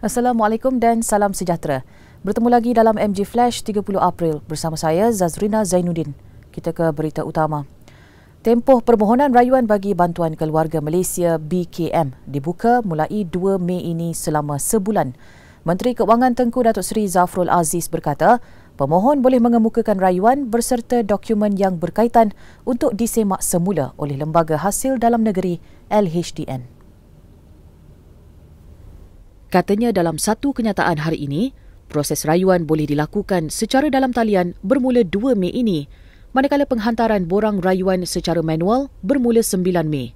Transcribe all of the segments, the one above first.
Assalamualaikum dan salam sejahtera. Bertemu lagi dalam MG Flash 30 April bersama saya Zazrina Zainuddin. Kita ke berita utama. Tempoh permohonan rayuan bagi bantuan keluarga Malaysia BKM dibuka mulai 2 Mei ini selama sebulan. Menteri Keuangan Tengku Datuk Seri Zafrul Aziz berkata, pemohon boleh mengemukakan rayuan berserta dokumen yang berkaitan untuk disemak semula oleh Lembaga Hasil Dalam Negeri LHDN. Katanya dalam satu kenyataan hari ini, proses rayuan boleh dilakukan secara dalam talian bermula 2 Mei ini, manakala penghantaran borang rayuan secara manual bermula 9 Mei.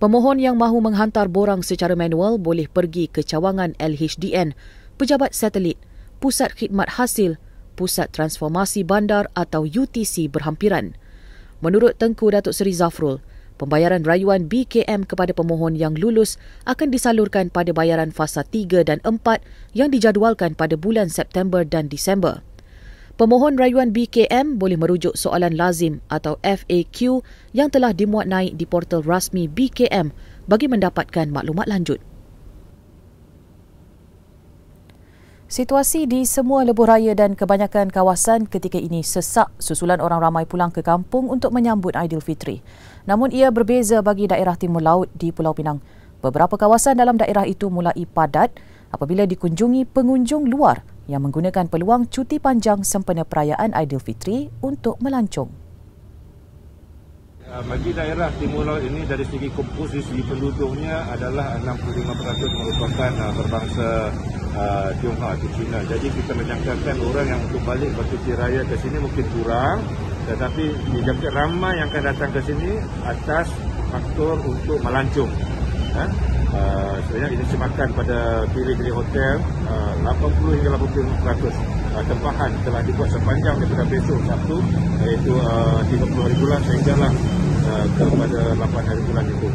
Pemohon yang mahu menghantar borang secara manual boleh pergi ke cawangan LHDN, pejabat satelit, pusat khidmat hasil, pusat transformasi bandar atau UTC berhampiran. Menurut Tengku Datuk Seri Zafrul, Pembayaran rayuan BKM kepada pemohon yang lulus akan disalurkan pada bayaran fasa 3 dan 4 yang dijadualkan pada bulan September dan Disember. Pemohon rayuan BKM boleh merujuk soalan lazim atau FAQ yang telah dimuat naik di portal rasmi BKM bagi mendapatkan maklumat lanjut. Situasi di semua lebuh raya dan kebanyakan kawasan ketika ini sesak susulan orang ramai pulang ke kampung untuk menyambut Aidilfitri namun ia berbeza bagi daerah timur laut di Pulau Pinang. Beberapa kawasan dalam daerah itu mulai padat apabila dikunjungi pengunjung luar yang menggunakan peluang cuti panjang sempena perayaan Aidilfitri untuk melancong. Ah, bagi daerah timur laut ini dari segi komposisi penduduknya adalah 65% merupakan ah, berbangsa Ah, Tiongha ke China. Jadi kita menjangkakan orang yang untuk balik basuki raya ke sini mungkin kurang tetapi dijangka ramai yang akan datang ke sini atas faktor untuk melancung. Ha? Uh, sebenarnya ini semakan pada pilih-pilih hotel ah, uh, 80 hingga 80 peratus uh, tempahan telah dibuat sepanjang daripada besok Sabtu iaitu uh, 30 hari bulan sehinggalah uh, kepada 8 hari bulan itu.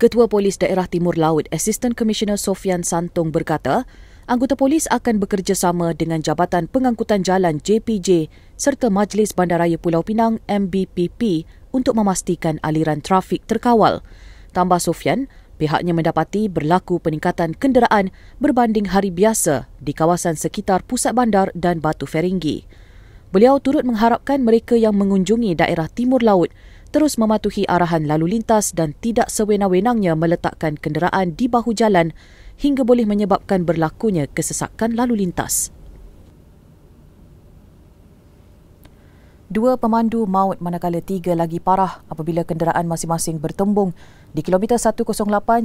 Ketua Polis Daerah Timur Laut Assistant Commissioner Sofian Santong berkata, anggota polis akan bekerjasama dengan Jabatan Pengangkutan Jalan JPJ serta Majlis Bandaraya Pulau Pinang MBPP untuk memastikan aliran trafik terkawal. Tambah Sofian, pihaknya mendapati berlaku peningkatan kenderaan berbanding hari biasa di kawasan sekitar pusat bandar dan Batu Feringgi. Beliau turut mengharapkan mereka yang mengunjungi daerah Timur Laut terus mematuhi arahan lalu lintas dan tidak sewenang-wenangnya meletakkan kenderaan di bahu jalan hingga boleh menyebabkan berlakunya kesesakan lalu lintas. Dua pemandu maut manakala tiga lagi parah apabila kenderaan masing-masing bertembung di kilometer 108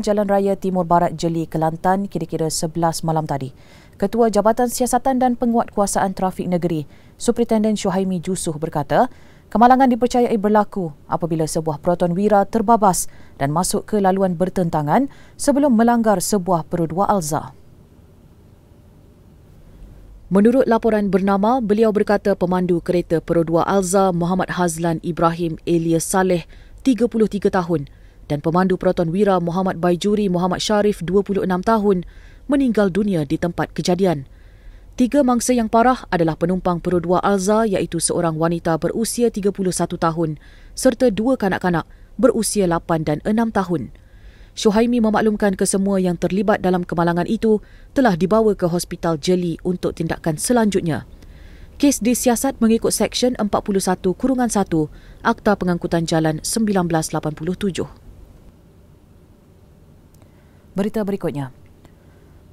Jalan Raya Timur Barat Jeli, Kelantan kira-kira 11 malam tadi. Ketua Jabatan Siasatan dan Penguatkuasaan Trafik Negeri, Superintendent Syuhaimi Jusuh berkata, Kemalangan dipercayai berlaku apabila sebuah proton wira terbabas dan masuk ke laluan bertentangan sebelum melanggar sebuah perudua alza. Menurut laporan bernama, beliau berkata pemandu kereta perudua Alza Muhammad Hazlan Ibrahim Elias Saleh, 33 tahun, dan pemandu Proton Wira Muhammad Baijuri Muhammad Sharif, 26 tahun, meninggal dunia di tempat kejadian. Tiga mangsa yang parah adalah penumpang perodua Alza iaitu seorang wanita berusia 31 tahun serta dua kanak-kanak berusia 8 dan 6 tahun. Syuhaimi memaklumkan kesemua yang terlibat dalam kemalangan itu telah dibawa ke hospital Jeli untuk tindakan selanjutnya. Kes disiasat mengikut Seksyen 41 Kurungan 1 Akta Pengangkutan Jalan 1987. Berita berikutnya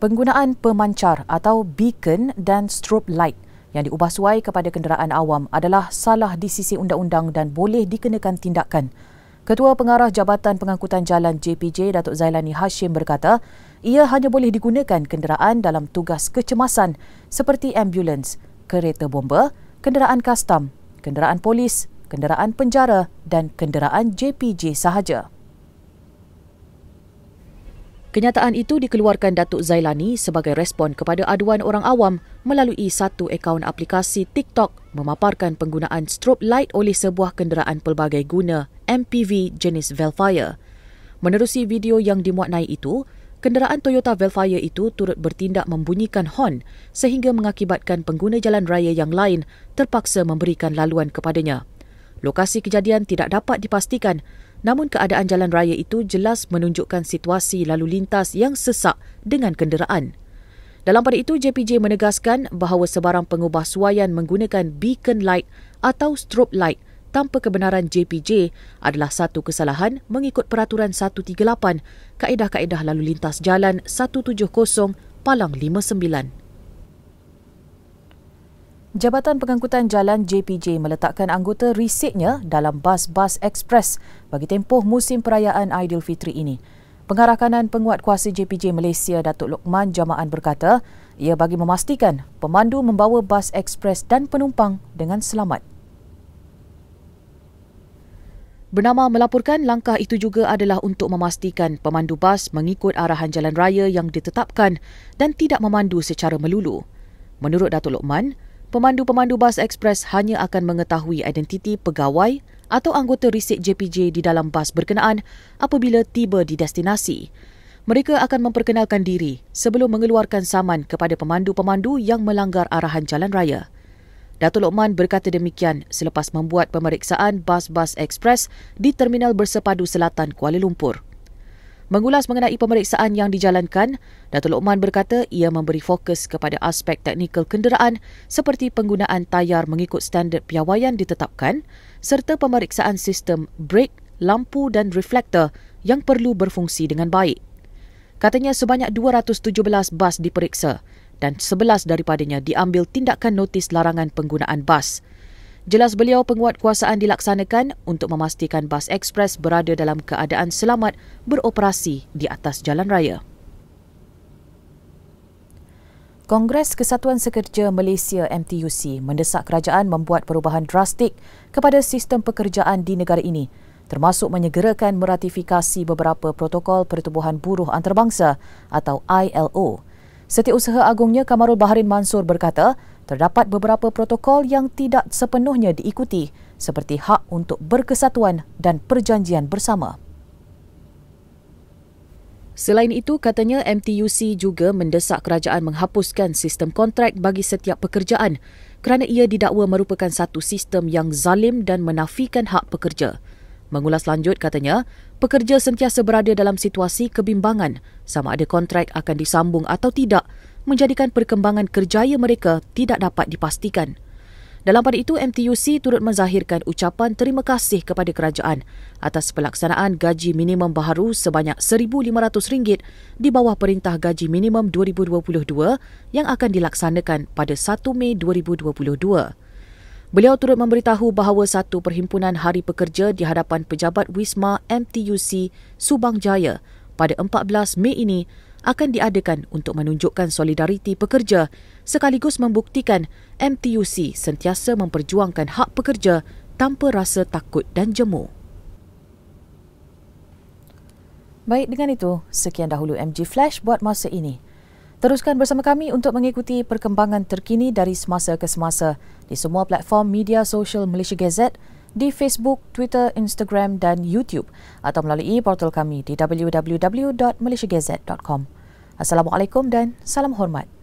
penggunaan pemancar atau beacon dan strobe light yang diubah suai kepada kenderaan awam adalah salah di sisi undang-undang dan boleh dikenakan tindakan. Ketua Pengarah Jabatan Pengangkutan Jalan JPJ Datuk Zailani Hashim berkata, ia hanya boleh digunakan kenderaan dalam tugas kecemasan seperti ambulans, kereta bomba, kenderaan kastam, kenderaan polis, kenderaan penjara dan kenderaan JPJ sahaja. Kenyataan itu dikeluarkan Datuk Zailani sebagai respon kepada aduan orang awam melalui satu akaun aplikasi TikTok memaparkan penggunaan strobe light oleh sebuah kenderaan pelbagai guna MPV jenis Velfire. Menerusi video yang dimuat naik itu, kenderaan Toyota Velfire itu turut bertindak membunyikan horn sehingga mengakibatkan pengguna jalan raya yang lain terpaksa memberikan laluan kepadanya. Lokasi kejadian tidak dapat dipastikan Namun keadaan jalan raya itu jelas menunjukkan situasi lalu lintas yang sesak dengan kenderaan. Dalam pada itu, JPJ menegaskan bahawa sebarang pengubah suayan menggunakan beacon light atau strobe light tanpa kebenaran JPJ adalah satu kesalahan mengikut peraturan 138 Kaedah-Kaedah Lalu Lintas Jalan 170 Palang 59. Jabatan Pengangkutan Jalan JPJ meletakkan anggota risiknya dalam bas-bas ekspres bagi tempoh musim perayaan Aidilfitri ini. Pengarah kanan penguat kuasa JPJ Malaysia, Datuk Lokman Jamaan berkata, ia bagi memastikan pemandu membawa bas ekspres dan penumpang dengan selamat. Bernama melaporkan langkah itu juga adalah untuk memastikan pemandu bas mengikut arahan jalan raya yang ditetapkan dan tidak memandu secara melulu. Menurut Datuk Lokman, pemandu-pemandu bas ekspres hanya akan mengetahui identiti pegawai atau anggota risik JPJ di dalam bas berkenaan apabila tiba di destinasi. Mereka akan memperkenalkan diri sebelum mengeluarkan saman kepada pemandu-pemandu yang melanggar arahan jalan raya. Datuk Lokman berkata demikian selepas membuat pemeriksaan bas-bas ekspres di Terminal Bersepadu Selatan Kuala Lumpur. Mengulas mengenai pemeriksaan yang dijalankan, Datuk Lokman berkata ia memberi fokus kepada aspek teknikal kenderaan seperti penggunaan tayar mengikut standard piawaian ditetapkan serta pemeriksaan sistem brake, lampu dan reflektor yang perlu berfungsi dengan baik. Katanya sebanyak 217 bas diperiksa dan 11 daripadanya diambil tindakan notis larangan penggunaan bas. Jelas beliau penguatkuasaan dilaksanakan untuk memastikan bas ekspres berada dalam keadaan selamat beroperasi di atas jalan raya. Kongres Kesatuan Sekerja Malaysia MTUC mendesak kerajaan membuat perubahan drastik kepada sistem pekerjaan di negara ini termasuk menyegerakan meratifikasi beberapa protokol pertubuhan buruh antarabangsa atau ILO. Setiausaha agungnya Kamarul Baharin Mansur berkata, terdapat beberapa protokol yang tidak sepenuhnya diikuti seperti hak untuk berkesatuan dan perjanjian bersama. Selain itu, katanya MTUC juga mendesak kerajaan menghapuskan sistem kontrak bagi setiap pekerjaan kerana ia didakwa merupakan satu sistem yang zalim dan menafikan hak pekerja. Mengulas lanjut katanya, pekerja sentiasa berada dalam situasi kebimbangan sama ada kontrak akan disambung atau tidak menjadikan perkembangan kerjaya mereka tidak dapat dipastikan. Dalam pada itu, MTUC turut menzahirkan ucapan terima kasih kepada kerajaan atas pelaksanaan gaji minimum baharu sebanyak RM1,500 di bawah Perintah Gaji Minimum 2022 yang akan dilaksanakan pada 1 Mei 2022. Beliau turut memberitahu bahawa satu perhimpunan hari pekerja di hadapan pejabat Wisma MTUC Subang Jaya pada 14 Mei ini akan diadakan untuk menunjukkan solidariti pekerja sekaligus membuktikan MTUC sentiasa memperjuangkan hak pekerja tanpa rasa takut dan jemu. Baik dengan itu, sekian dahulu MG Flash buat masa ini. Teruskan bersama kami untuk mengikuti perkembangan terkini dari semasa ke semasa di semua platform media sosial Malaysia Gazette di Facebook, Twitter, Instagram dan YouTube atau melalui portal kami di www.malaysiagazette.com. Assalamualaikum dan salam hormat.